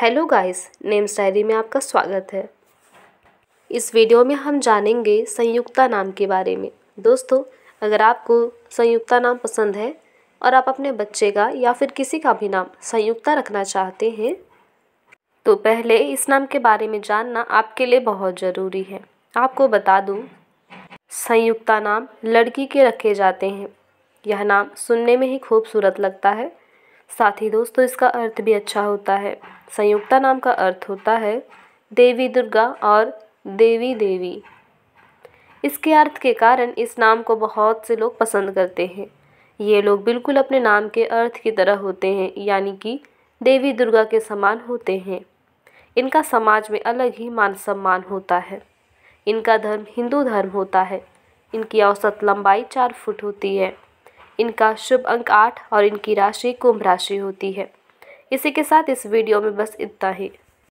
hello guys names diary में आपका स्वागत है इस वीडियो में हम जानेंगे संयुक्ता नाम के बारे में दोस्तों अगर आपको संयुक्ता नाम पसंद है और आप अपने बच्चे का या फिर किसी का भी नाम संयुक्ता रखना चाहते हैं तो पहले इस नाम के बारे में जानना आपके लिए बहुत ज़रूरी है आपको बता दूँ संयुक्ता नाम लड़की के रखे जाते हैं यह नाम सुनने में ही खूबसूरत लगता है साथ ही दोस्तों तो इसका अर्थ भी अच्छा होता है संयुक्ता नाम का अर्थ होता है देवी दुर्गा और देवी देवी इसके अर्थ के कारण इस नाम को बहुत से लोग पसंद करते हैं ये लोग बिल्कुल अपने नाम के अर्थ की तरह होते हैं यानी कि देवी दुर्गा के समान होते हैं इनका समाज में अलग ही मान सम्मान होता है इनका धर्म हिंदू धर्म होता है इनकी औसत लंबाई चार फुट होती है इनका शुभ अंक आठ और इनकी राशि कुंभ राशि होती है इसी के साथ इस वीडियो में बस इतना ही